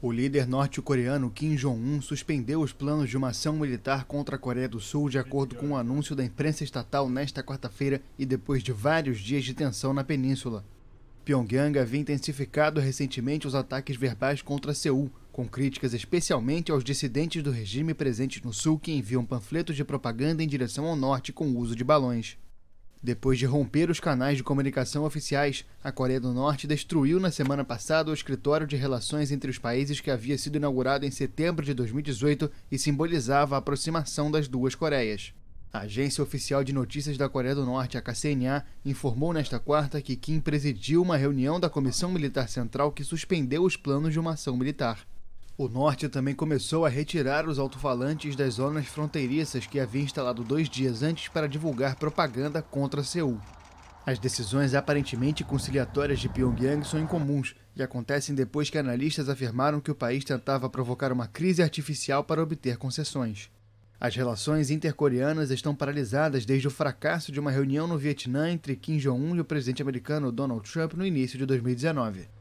O líder norte-coreano Kim Jong-un suspendeu os planos de uma ação militar contra a Coreia do Sul de acordo com um anúncio da imprensa estatal nesta quarta-feira e depois de vários dias de tensão na península. Pyongyang havia intensificado recentemente os ataques verbais contra Seul, com críticas especialmente aos dissidentes do regime presentes no sul que enviam panfletos de propaganda em direção ao norte com o uso de balões. Depois de romper os canais de comunicação oficiais, a Coreia do Norte destruiu na semana passada o escritório de relações entre os países que havia sido inaugurado em setembro de 2018 e simbolizava a aproximação das duas Coreias. A Agência Oficial de Notícias da Coreia do Norte, a KCNA, informou nesta quarta que Kim presidiu uma reunião da Comissão Militar Central que suspendeu os planos de uma ação militar. O norte também começou a retirar os alto-falantes das zonas fronteiriças que havia instalado dois dias antes para divulgar propaganda contra Seul. As decisões aparentemente conciliatórias de Pyongyang são incomuns e acontecem depois que analistas afirmaram que o país tentava provocar uma crise artificial para obter concessões. As relações intercoreanas estão paralisadas desde o fracasso de uma reunião no Vietnã entre Kim Jong-un e o presidente americano Donald Trump no início de 2019.